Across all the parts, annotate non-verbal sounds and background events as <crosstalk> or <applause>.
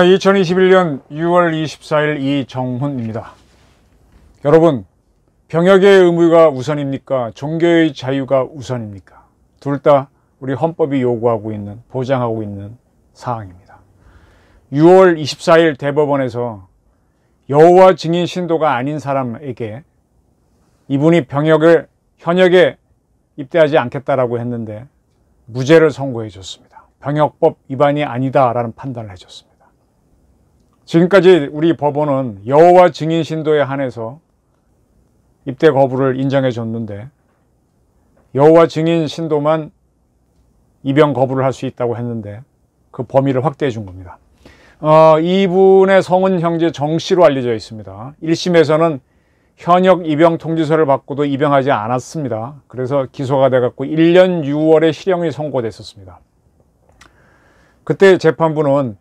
2021년 6월 24일 이정훈입니다. 여러분, 병역의 의무가 우선입니까? 종교의 자유가 우선입니까? 둘 다 우리 헌법이 요구하고 있는, 보장하고 있는 사항입니다. 6월 24일 대법원에서 여호와 증인 신도가 아닌 사람에게 이분이 병역을 현역에 입대하지 않겠다라고 했는데 무죄를 선고해 줬습니다. 병역법 위반이 아니다라는 판단을 해줬습니다. 지금까지 우리 법원은 여호와 증인 신도에 한해서 입대 거부를 인정해 줬는데 여호와 증인 신도만 입영 거부를 할 수 있다고 했는데 그 범위를 확대해 준 겁니다. 어, 이분의 성은 형제 정씨로 알려져 있습니다. 1심에서는 현역 입영 통지서를 받고도 입영하지 않았습니다. 그래서 기소가 돼갖고 1년 6월에 실형이 선고됐었습니다. 그때 재판부는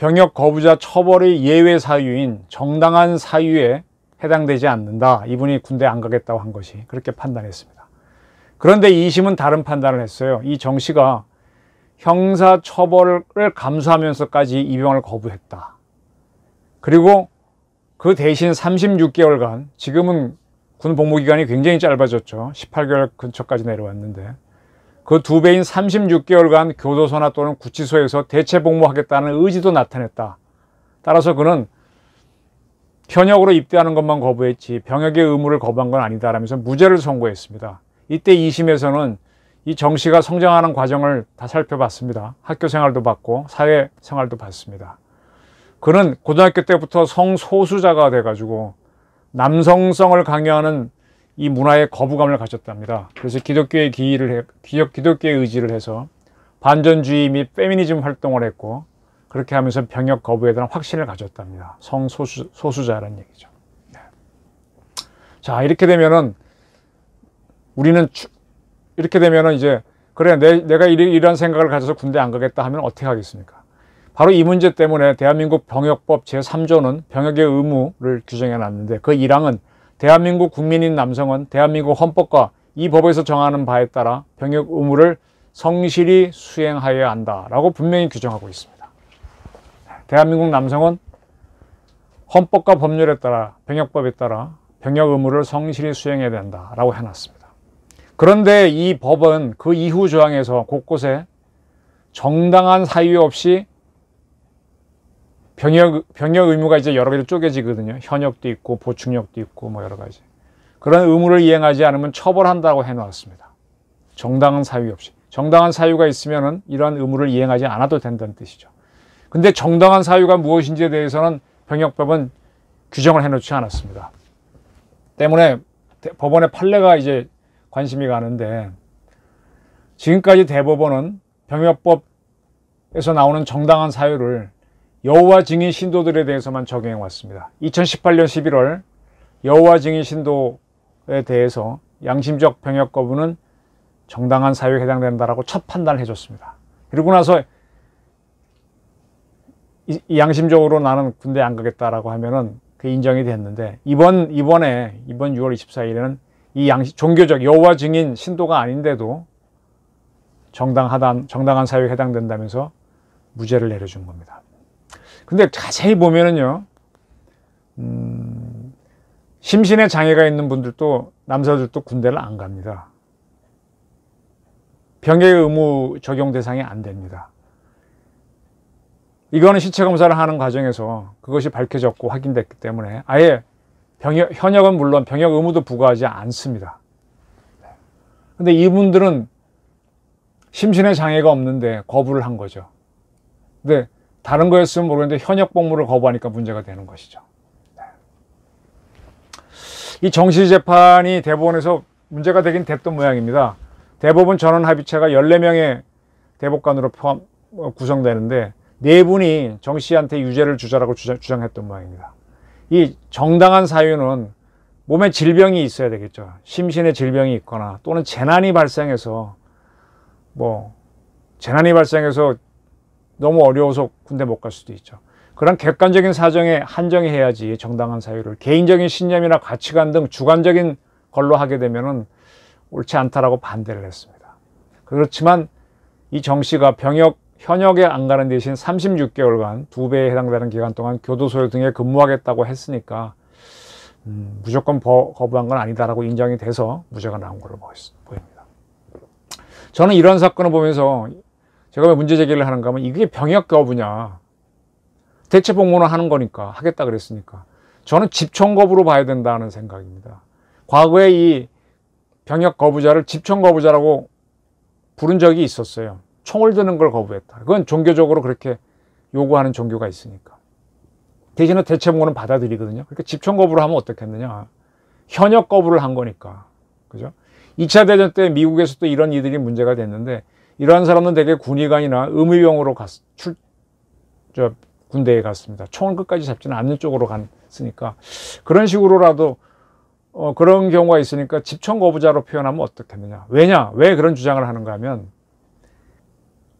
병역 거부자 처벌의 예외 사유인 정당한 사유에 해당되지 않는다. 이분이 군대 안 가겠다고 한 것이 그렇게 판단했습니다. 그런데 2심은 다른 판단을 했어요. 이 정 씨가 형사 처벌을 감수하면서까지 입영을 거부했다. 그리고 그 대신 36개월간 지금은 군 복무 기간이 굉장히 짧아졌죠. 18개월 근처까지 내려왔는데 그두 배인 36개월간 교도소나 또는 구치소에서 대체 복무하겠다는 의지도 나타냈다. 따라서 그는 현역으로 입대하는 것만 거부했지 병역의 의무를 거부한 건 아니다라면서 무죄를 선고했습니다. 이때 2심에서는 이 정씨가 성장하는 과정을 다 살펴봤습니다. 학교 생활도 봤고 사회 생활도 봤습니다. 그는 고등학교 때부터 성소수자가 돼가지고 남성성을 강요하는 이 문화에 거부감을 가졌답니다. 그래서 기독교의 기의를 해, 기독교의 의지를 해서 반전주의 및 페미니즘 활동을 했고 그렇게 하면서 병역 거부에 대한 확신을 가졌답니다. 성소수 소수자라는 얘기죠. 네. 자 이렇게 되면은 우리는 추, 이렇게 되면은 이제 그래 내, 내가 이런 생각을 가져서 군대 안 가겠다 하면 어떻게 하겠습니까? 바로 이 문제 때문에 대한민국 병역법 제3조는 병역의 의무를 규정해 놨는데 그 1항은 대한민국 국민인 남성은 대한민국 헌법과 이 법에서 정하는 바에 따라 병역 의무를 성실히 수행하여야 한다라고 분명히 규정하고 있습니다. 대한민국 남성은 헌법과 법률에 따라 병역법에 따라 병역 의무를 성실히 수행해야 된다라고 해놨습니다. 그런데 이 법은 그 이후 조항에서 곳곳에 정당한 사유 없이 병역, 병역 의무가 이제 여러 개로 쪼개지거든요. 현역도 있고 보충역도 있고 뭐 여러 가지. 그런 의무를 이행하지 않으면 처벌한다고 해놓았습니다. 정당한 사유 없이. 정당한 사유가 있으면 이러한 의무를 이행하지 않아도 된다는 뜻이죠. 근데 정당한 사유가 무엇인지에 대해서는 병역법은 규정을 해놓지 않았습니다. 때문에 법원의 판례가 이제 관심이 가는데 지금까지 대법원은 병역법에서 나오는 정당한 사유를 여호와 증인 신도들에 대해서만 적용해 왔습니다. 2018년 11월 여호와 증인 신도에 대해서 양심적 병역 거부는 정당한 사유에 해당된다라고 첫 판단을 해줬습니다. 그리고 나서 이, 양심적으로 나는 군대 안 가겠다라고 하면은 그 인정이 됐는데 이번 이번에 이번 6월 24일에는 이 양심 종교적 여호와 증인 신도가 아닌데도 정당하다 정당한 사유에 해당된다면서 무죄를 내려준 겁니다. 근데 자세히 보면은요, 음, 심신에 장애가 있는 분들도 남자들도 군대를 안 갑니다. 병역의 무 적용 대상이 안 됩니다. 이거는 시체 검사를 하는 과정에서 그것이 밝혀졌고 확인됐기 때문에 아예 병역, 현역은 물론 병역 의무도 부과하지 않습니다. 근데 이분들은 심신의 장애가 없는데 거부를 한 거죠. 근데 다른 거였으면 모르겠는데 현역 복무를 거부하니까 문제가 되는 것이죠. 네. 이 정시 재판이 대법원에서 문제가 되긴 됐던 모양입니다. 대법원 전원 합의체가 14명의 대법관으로 포함, 어, 구성되는데 네 분이 정 씨한테 유죄를 주자라고 주장, 했던 모양입니다. 이 정당한 사유는 몸에 질병이 있어야 되겠죠. 심신의 질병이 있거나 또는 재난이 발생해서 뭐 재난이 발생해서 너무 어려워서 군대 못 갈 수도 있죠. 그런 객관적인 사정에 한정해야지 정당한 사유를 개인적인 신념이나 가치관 등 주관적인 걸로 하게 되면 옳지 않다라고 반대를 했습니다. 그렇지만 이 정 씨가 병역 현역에 안 가는 대신 36개월간 두 배에 해당되는 기간 동안 교도소 등에 근무하겠다고 했으니까 음, 무조건 버, 거부한 건 아니다라고 인정이 돼서 무죄가 나온 걸로 보입니다. 저는 이런 사건을 보면서 제가 왜 문제 제기를 하는가 하면 이게 병역 거부냐 대체 복무는 하는 거니까 하겠다 그랬으니까 저는 집총 거부로 봐야 된다는 생각입니다 과거에 이 병역 거부자를 집총 거부자라고 부른 적이 있었어요 총을 드는 걸 거부했다 그건 종교적으로 그렇게 요구하는 종교가 있으니까 대신에 대체 복무는 받아들이거든요 그러니까 집총 거부를 하면 어떻겠느냐 현역 거부를 한 거니까 그죠? 2차 대전 때 미국에서 도 이런 이들이 문제가 됐는데 이러한 사람은 대개 군의관이나 의무용으로 갔, 출, 저, 군대에 갔습니다. 총을 끝까지 잡지는 않는 쪽으로 갔으니까 그런 식으로라도 어, 그런 경우가 있으니까 집청 거부자로 표현하면 어떻겠느냐. 왜냐? 왜 그런 주장을 하는가 하면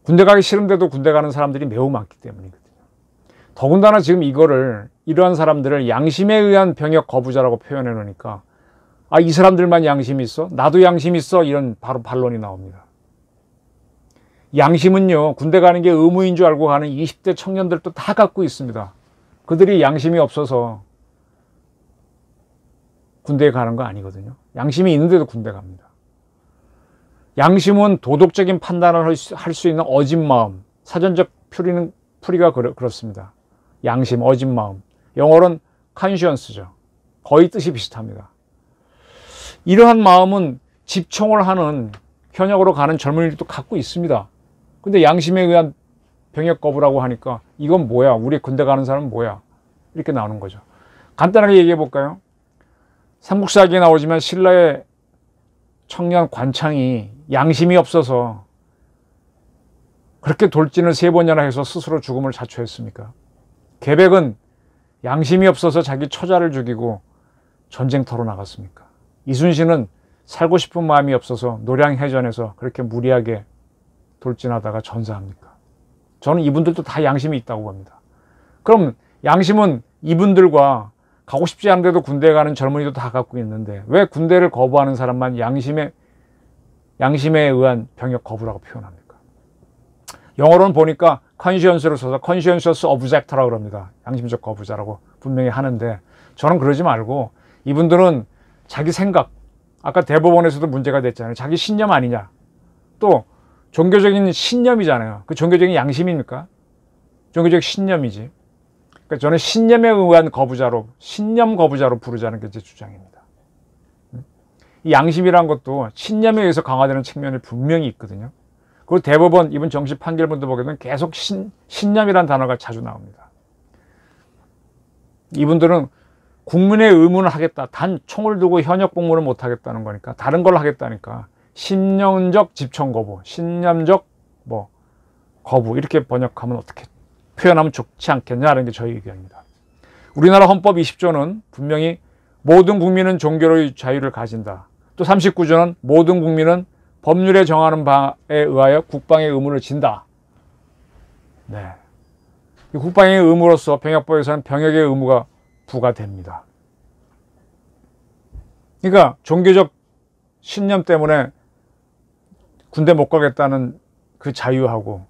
군대 가기 싫은데도 군대 가는 사람들이 매우 많기 때문이거든요. 더군다나 지금 이거를 이러한 사람들을 양심에 의한 병역 거부자라고 표현해 놓으니까 아, 이 사람들만 양심이 있어? 나도 양심이 있어? 이런 바로 반론이 나옵니다. 양심은요 군대 가는 게 의무인 줄 알고 가는 20대 청년들도 다 갖고 있습니다. 그들이 양심이 없어서 군대에 가는 거 아니거든요. 양심이 있는데도 군대 갑니다. 양심은 도덕적인 판단을 할 수 있는 어진 마음, 사전적 풀이는 풀이가 그렇, 습니다 양심, 어진 마음. 영어로는 컨시 n 스죠 거의 뜻이 비슷합니다. 이러한 마음은 집총을 하는 현역으로 가는 젊은이들도 갖고 있습니다. 근데 양심에 의한 병역 거부라고 하니까 이건 뭐야? 우리 군대 가는 사람은 뭐야? 이렇게 나오는 거죠. 간단하게 얘기해 볼까요? 삼국사기에 나오지만 신라의 청년 관창이 양심이 없어서 그렇게 돌진을 세 번이나 해서 스스로 죽음을 자초했습니까? 계백은 양심이 없어서 자기 처자를 죽이고 전쟁터로 나갔습니까? 이순신은 살고 싶은 마음이 없어서 노량해전에서 그렇게 무리하게 돌진하다가 전사합니까? 저는 이분들도 다 양심이 있다고 봅니다. 그럼 양심은 이분들과 가고 싶지 않은데도 군대 에 가는 젊은이도 다 갖고 있는데 왜 군대를 거부하는 사람만 양심에 양심에 의한 병역 거부라고 표현합니까? 영어로는 보니까 컨시언스를 써서 컨시언셔스 어브젝터라고 그럽니다. 양심적 거부자라고 분명히 하는데 저는 그러지 말고 이분들은 자기 생각 아까 대법원에서도 문제가 됐잖아요. 자기 신념 아니냐. 또 종교적인 신념이잖아요. 그 종교적인 양심입니까? 종교적 신념이지. 그러니까 저는 신념에 의한 거부자로, 신념 거부자로 부르자는 게 제 주장입니다. 이양심이란 것도 신념에 의해서 강화되는 측면이 분명히 있거든요. 그리고 대법원, 이번 정식 판결문도 보게 되면 계속 신, 신념이란 단어가 자주 나옵니다. 이분들은 국민의 의문을 하겠다. 단 총을 두고 현역 복무를 못 하겠다는 거니까, 다른 걸 하겠다니까. 신념적 집청 거부, 신념적 뭐 거부 이렇게 번역하면 어떻게 표현하면 좋지 않겠냐라는 게 저희 의견입니다. 우리나라 헌법 20조는 분명히 모든 국민은 종교의 자유를 가진다. 또 39조는 모든 국민은 법률에 정하는 바에 의하여 국방의 의무를 진다. 네. 국방의 의무로서 병역법에서는 병역의 의무가 부과됩니다. 그러니까 종교적 신념 때문에 군대 못 가겠다는 그 자유하고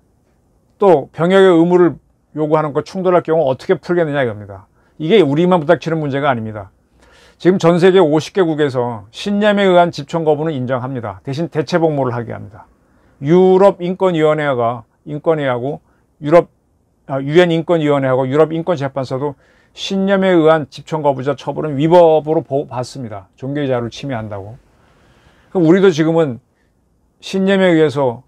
또 병역의 의무를 요구하는 것 충돌할 경우 어떻게 풀겠느냐 이겁니다. 이게 우리만 부닥치는 문제가 아닙니다. 지금 전 세계 50개국에서 신념에 의한 집총 거부는 인정합니다. 대신 대체 복무를 하게 합니다. 유럽 인권위원회가 인권위하고 유럽 아, 유엔 인권위원회하고 유럽 인권재판소도 신념에 의한 집총 거부자 처벌은 위법으로 보호받습니다. 종교의 자유를 침해한다고. 그럼 우리도 지금은 신념에 의해서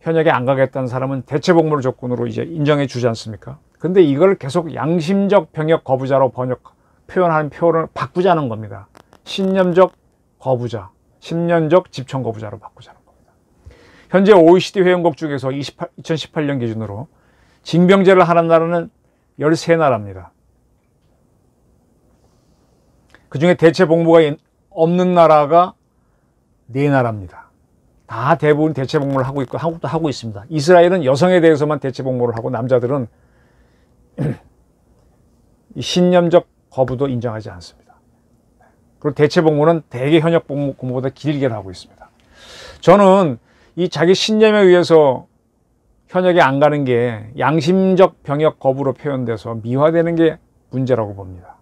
현역에 안 가겠다는 사람은 대체복무를 조건으로 이제 인정해 주지 않습니까? 근데 이걸 계속 양심적 병역 거부자로 번역 표현하는 표현을 바꾸자는 겁니다. 신념적 거부자, 신념적 집청 거부자로 바꾸자는 겁니다. 현재 OECD 회원국 중에서 28, 2018년 기준으로 징병제를 하는 나라는 13나라입니다. 그 중에 대체 복무가 없는 나라가 4나라입니다. 다 대부분 대체 복무를 하고 있고 한국도 하고 있습니다. 이스라엘은 여성에 대해서만 대체 복무를 하고 남자들은 <clears throat> 신념적 거부도 인정하지 않습니다. 그리고 대체 복무는 대개 현역 복무보다 길게 하고 있습니다. 저는 이 자기 신념에 의해서 현역에 안 가는 게 양심적 병역 거부로 표현돼서 미화되는 게 문제라고 봅니다.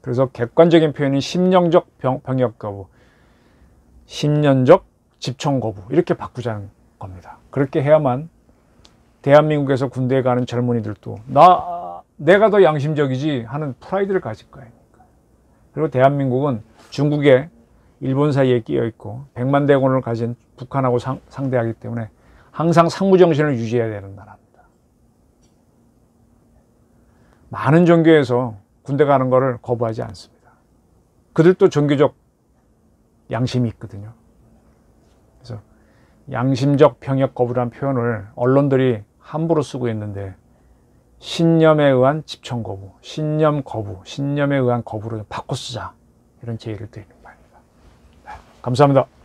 그래서 객관적인 표현인 심령적 병, 역 거부, 심년적 집청 거부 이렇게 바꾸자는 겁니다. 그렇게 해야만 대한민국에서 군대에 가는 젊은이들도 나 내가 더 양심적이지 하는 프라이드를 가질 거예요. 그리고 대한민국은 중국에 일본 사이에 끼어 있고 100만 대군을 가진 북한하고 상, 상대하기 때문에 항상 상무 정신을 유지해야 되는 나라입니다. 많은 종교에서 군대 가는 것을 거부하지 않습니다. 그들도 종교적 양심이 있거든요. 양심적 병역 거부란 표현을 언론들이 함부로 쓰고 있는데 신념에 의한 집청 거부, 신념 거부, 신념에 의한 거부를 바꿔 쓰자 이런 제의를 드리는 바입니다. 네, 감사합니다.